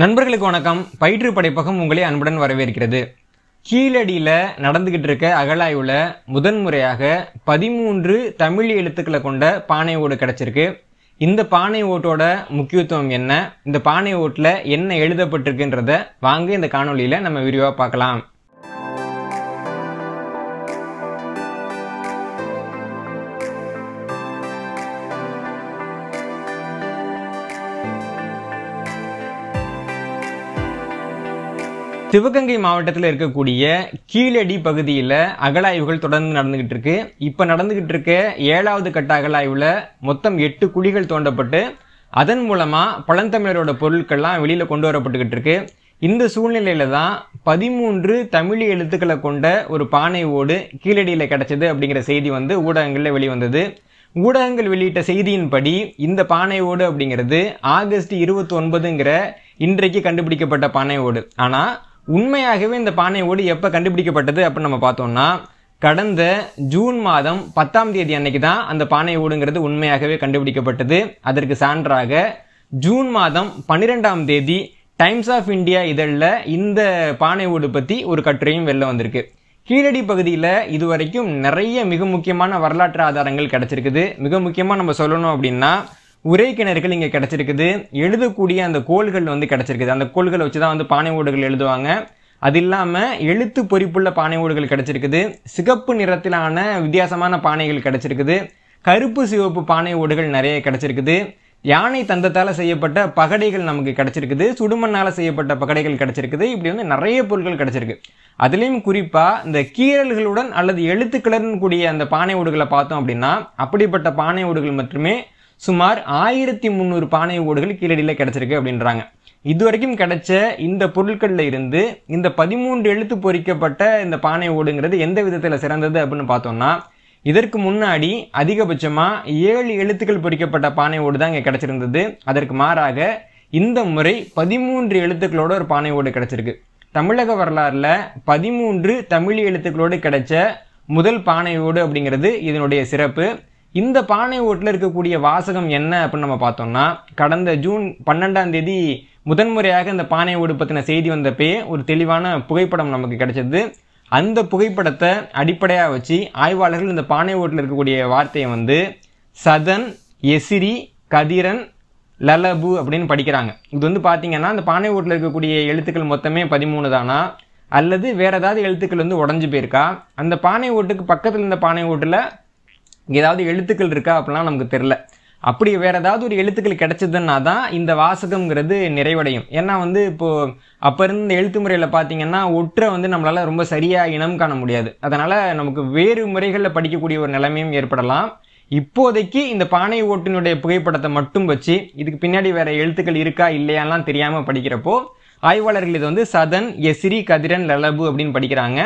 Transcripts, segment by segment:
நண்பர்களுக்கு வணக்கம் பயிற்று படைப்பகம் உங்களை அன்புடன் வரவேற்கிறது கீழடியில் நடந்துகிட்டு இருக்க அகழாய்வில் முதன்முறையாக பதிமூன்று தமிழ் எழுத்துக்களை கொண்ட பானை ஓடு கிடச்சிருக்கு இந்த பானை ஓட்டோட முக்கியத்துவம் என்ன இந்த பானை ஓட்டில் என்ன எழுதப்பட்டிருக்குன்றத வாங்க இந்த காணொலியில் நம்ம விரிவாக பார்க்கலாம் சிவகங்கை மாவட்டத்தில் இருக்கக்கூடிய கீழடி பகுதியில் அகழாய்வுகள் தொடர்ந்து நடந்துகிட்டு இருக்கு இப்போ நடந்துகிட்டு இருக்க ஏழாவது கட்ட அகலாய்வில் மொத்தம் எட்டு குழிகள் தோண்டப்பட்டு அதன் மூலமாக பழந்தமிழரோட பொருட்கள்லாம் வெளியில் கொண்டு வரப்பட்டுக்கிட்டு இருக்கு இந்த சூழ்நிலையில தான் பதிமூன்று தமிழ் எழுத்துக்களை கொண்ட ஒரு பானை ஓடு கீழடியில் கிடைச்சது அப்படிங்கிற செய்தி வந்து ஊடகங்களில் வெளிவந்தது ஊடகங்கள் வெளியிட்ட செய்தியின்படி இந்த பானை ஓடு அப்படிங்கிறது ஆகஸ்ட் இருபத்தி ஒன்பதுங்கிற இன்றைக்கு கண்டுபிடிக்கப்பட்ட பானை ஓடு ஆனால் உண்மையாகவே இந்த பானை ஓடு எப்போ கண்டுபிடிக்கப்பட்டது அப்படின்னு நம்ம பார்த்தோம்னா கடந்த ஜூன் மாதம் பத்தாம் தேதி அன்னைக்கு தான் அந்த பானை ஓடுங்கிறது உண்மையாகவே கண்டுபிடிக்கப்பட்டது அதற்கு சான்றாக ஜூன் மாதம் பன்னிரெண்டாம் தேதி டைம்ஸ் ஆஃப் இந்தியா இதழில் இந்த பானை ஓடு பற்றி ஒரு கட்டுரையும் வெளில வந்திருக்கு கீழடி பகுதியில் இது வரைக்கும் நிறைய மிக முக்கியமான வரலாற்று ஆதாரங்கள் கிடச்சிருக்குது மிக முக்கியமாக நம்ம சொல்லணும் அப்படின்னா உரை கிணறுகள் இங்கே கிடச்சிருக்குது எழுதக்கூடிய அந்த கோள்கள் வந்து கிடச்சிருக்குது அந்த கோள்களை வச்சு தான் வந்து பானை ஓடுகள் எழுதுவாங்க அது இல்லாமல் எழுத்து பொறிப்புள்ள பானை ஓடுகள் கிடச்சிருக்குது சிகப்பு நிறத்திலான வித்தியாசமான பானைகள் கிடச்சிருக்குது கருப்பு சிவப்பு பானை ஓடுகள் நிறைய கிடச்சிருக்குது யானை தந்தத்தால் செய்யப்பட்ட பகடைகள் நமக்கு கிடச்சிருக்குது சுடுமண்ணால் செய்யப்பட்ட பகடைகள் கிடச்சிருக்குது இப்படி வந்து நிறைய பொருட்கள் கிடச்சிருக்கு அதுலேயும் குறிப்பாக இந்த கீரல்களுடன் அல்லது எழுத்துக்களுடன் கூடிய அந்த பானை ஓடுகளை பார்த்தோம் அப்படின்னா அப்படிப்பட்ட பானை ஓடுகள் மட்டுமே சுமார் ஆயிரத்தி முந்நூறு பானை ஓடுகள் கீழடியில் கிடச்சிருக்கு அப்படின்றாங்க இதுவரைக்கும் கிடைச்ச இந்த பொருட்களில் இருந்து இந்த பதிமூன்று எழுத்து பொறிக்கப்பட்ட இந்த பானை ஓடுங்கிறது எந்த விதத்தில் சிறந்தது அப்படின்னு பார்த்தோம்னா இதற்கு முன்னாடி அதிகபட்சமாக ஏழு எழுத்துக்கள் பொறிக்கப்பட்ட பானை ஓடு தான் இங்கே கிடச்சிருந்தது அதற்கு மாறாக இந்த முறை பதிமூன்று எழுத்துக்களோட ஒரு பானை ஓடு கிடச்சிருக்கு தமிழக வரலாறில் பதிமூன்று தமிழ் எழுத்துக்களோடு கிடைச்ச முதல் பானை ஓடு அப்படிங்கிறது இதனுடைய சிறப்பு இந்த பானை ஓட்டில் இருக்கக்கூடிய வாசகம் என்ன அப்படின்னு நம்ம பார்த்தோம்னா கடந்த ஜூன் பன்னெண்டாம் தேதி முதன்முறையாக இந்த பானை ஓடு பற்றின செய்தி வந்தப்பயே ஒரு தெளிவான புகைப்படம் நமக்கு கிடைச்சது அந்த புகைப்படத்தை அடிப்படையாக வச்சு ஆய்வாளர்கள் இந்த பானை ஓட்டில் இருக்கக்கூடிய வார்த்தையை வந்து சதன் எசிரி கதிரன் லலபு அப்படின்னு படிக்கிறாங்க இது வந்து பார்த்தீங்கன்னா அந்த பானை ஓட்டில் இருக்கக்கூடிய எழுத்துக்கள் மொத்தமே பதிமூணு தானா அல்லது வேறு ஏதாவது எழுத்துக்கள் வந்து உடஞ்சி போயிருக்கா அந்த பானை ஓட்டுக்கு பக்கத்தில் இருந்த பானை ஓட்டில் இங்கே ஏதாவது எழுத்துக்கள் இருக்கா அப்படிலாம் நமக்கு தெரில அப்படி வேறு ஏதாவது ஒரு எழுத்துக்கள் கிடச்சதுன்னா தான் இந்த வாசகங்கிறது நிறைவடையும் ஏன்னா வந்து இப்போது அப்போ இருந்த எழுத்து முறையில் பார்த்தீங்கன்னா ஒற்றை வந்து நம்மளால் ரொம்ப சரியாக இனம் காண முடியாது அதனால் நமக்கு வேறு முறைகளில் படிக்கக்கூடிய ஒரு நிலைமையும் ஏற்படலாம் இப்போதைக்கு இந்த பானை ஓட்டினுடைய புகைப்படத்தை மட்டும் வச்சு இதுக்கு பின்னாடி வேறு எழுத்துக்கள் இருக்கா இல்லையான்லாம் தெரியாமல் படிக்கிறப்போ ஆய்வாளர்கள் இது வந்து சதன் எசிரி கதிரன் லலபு அப்படின்னு படிக்கிறாங்க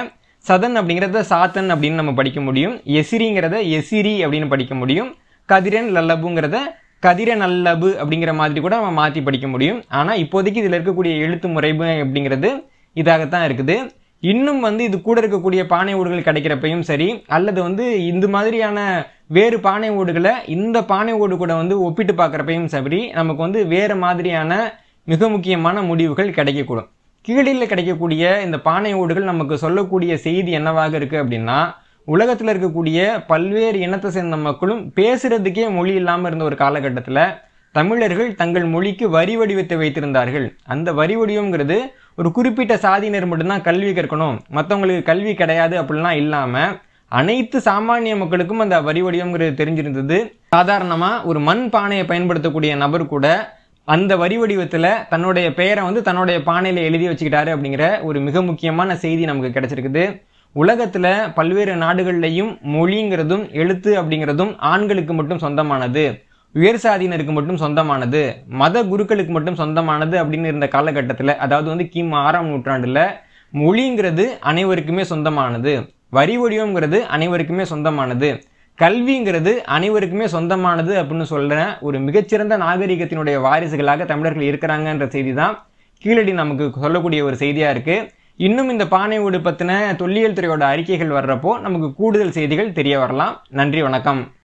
சதன் அப்படிங்கிறத சாத்தன் அப்படின்னு நம்ம படிக்க முடியும் எசிரிங்கிறத எசிரி அப்படின்னு படிக்க முடியும் கதிரன் லல்லபுங்கிறத கதிர நல்லபு அப்படிங்கிற மாதிரி கூட நம்ம மாற்றி படிக்க முடியும் ஆனால் இப்போதைக்கு இதில் இருக்கக்கூடிய எழுத்து முறைவு அப்படிங்கிறது இதாகத்தான் இருக்குது இன்னும் வந்து இது கூட இருக்கக்கூடிய பானை ஓடுகள் கிடைக்கிறப்பையும் சரி அல்லது வந்து இந்த மாதிரியான வேறு பானை ஓடுகளை இந்த பானை ஓடு கூட வந்து ஒப்பிட்டு பார்க்குறப்பையும் சரி நமக்கு வந்து வேறு மாதிரியான மிக முக்கியமான முடிவுகள் கிடைக்கக்கூடும் கீழில் கிடைக்கக்கூடிய இந்த பானை ஓடுகள் நமக்கு சொல்லக்கூடிய செய்தி என்னவாக இருக்குது அப்படின்னா உலகத்தில் இருக்கக்கூடிய பல்வேறு இனத்தை சேர்ந்த மக்களும் பேசுகிறதுக்கே மொழி இல்லாமல் இருந்த ஒரு காலகட்டத்தில் தமிழர்கள் தங்கள் மொழிக்கு வரி வடிவத்தை வைத்திருந்தார்கள் அந்த வரி வடிவங்கிறது ஒரு குறிப்பிட்ட சாதியினர் மட்டும்தான் கல்வி கற்கணும் மற்றவங்களுக்கு கல்வி கிடையாது அப்படிலாம் இல்லாமல் அனைத்து சாமானிய மக்களுக்கும் அந்த வரி வடிவங்கிறது தெரிஞ்சிருந்தது சாதாரணமாக ஒரு மண் பானையை பயன்படுத்தக்கூடிய நபர் கூட அந்த வரி வடிவத்தில் தன்னுடைய பெயரை வந்து தன்னுடைய பானையில் எழுதி வச்சுக்கிட்டாரு அப்படிங்கிற ஒரு மிக முக்கியமான செய்தி நமக்கு கிடைச்சிருக்குது உலகத்தில் பல்வேறு நாடுகள்லையும் மொழிங்கிறதும் எழுத்து அப்படிங்கிறதும் ஆண்களுக்கு மட்டும் சொந்தமானது உயர் சாதியினருக்கு மட்டும் சொந்தமானது மத குருக்களுக்கு மட்டும் சொந்தமானது அப்படின்னு இருந்த காலகட்டத்தில் அதாவது வந்து கிம் ஆறாம் நூற்றாண்டில் மொழிங்கிறது அனைவருக்குமே சொந்தமானது வரி வடிவங்கிறது அனைவருக்குமே சொந்தமானது கல்விங்கிறது அனைவருக்குமே சொந்தமானது அப்படின்னு சொல்கிற ஒரு மிகச்சிறந்த நாகரிகத்தினுடைய வாரிசுகளாக தமிழர்கள் இருக்கிறாங்கன்ற செய்தி தான் கீழடி நமக்கு சொல்லக்கூடிய ஒரு செய்தியாக இருக்குது இன்னும் இந்த பானை ஓடு பற்றின தொல்லியல் துறையோட அறிக்கைகள் வர்றப்போ நமக்கு கூடுதல் செய்திகள் தெரிய வரலாம் நன்றி வணக்கம்